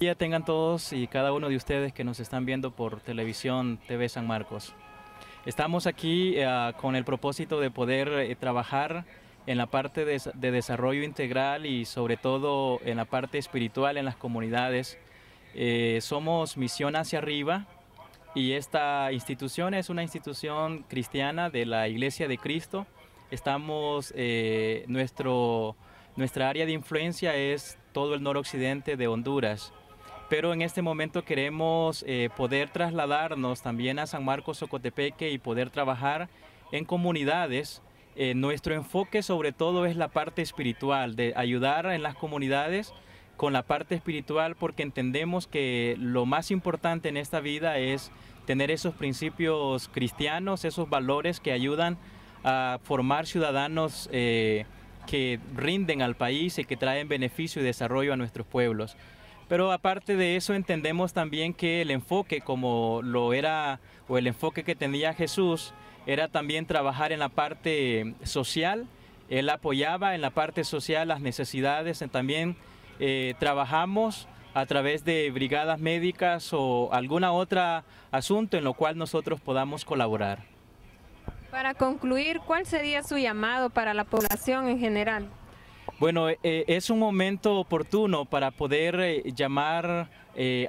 día tengan todos y cada uno de ustedes que nos están viendo por televisión TV San Marcos. Estamos aquí eh, con el propósito de poder eh, trabajar en la parte de, desarrollo integral y sobre todo en la parte espiritual en las comunidades. Eh, somos Misión Hacia Arriba y esta institución es una institución cristiana de la Iglesia de Cristo. Estamos, nuestro, nuestra área de influencia es todo el noroccidente de Honduras pero en este momento queremos eh, poder trasladarnos también a San Marcos Socotepeque y poder trabajar en comunidades. Eh, nuestro enfoque sobre todo es la parte espiritual, de ayudar en las comunidades con la parte espiritual porque entendemos que lo más importante en esta vida es tener esos principios cristianos, esos valores que ayudan a formar ciudadanos eh, que rinden al país y que traen beneficio y desarrollo a nuestros pueblos. Pero aparte de eso entendemos también que el enfoque como lo era o el enfoque que tenía Jesús era también trabajar en la parte social. Él apoyaba en la parte social las necesidades. También eh, trabajamos a través de brigadas médicas o alguna otra asunto en lo cual nosotros podamos colaborar. Para concluir, ¿cuál sería su llamado para la población en general? Bueno, eh, eh, es un momento oportuno para poder eh, llamar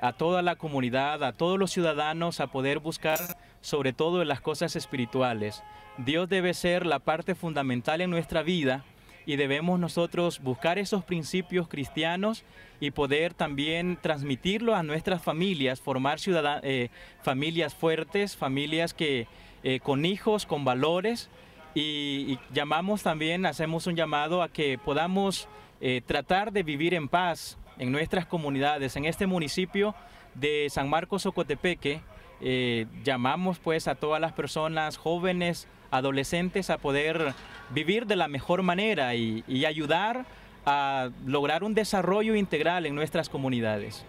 a toda la comunidad, a todos los ciudadanos a poder buscar sobre todo en las cosas espirituales. Dios debe ser la parte fundamental en nuestra vida y debemos nosotros buscar esos principios cristianos y poder también transmitirlo a nuestras familias, formar familias fuertes, familias que con hijos, con valores y, llamamos también, hacemos un llamado a que podamos eh, tratar de vivir en paz en nuestras comunidades, en este municipio de San Marcos Ocotepeque. Eh, llamamos pues a todas las personas, jóvenes, adolescentes, a poder vivir de la mejor manera y ayudar a lograr un desarrollo integral en nuestras comunidades.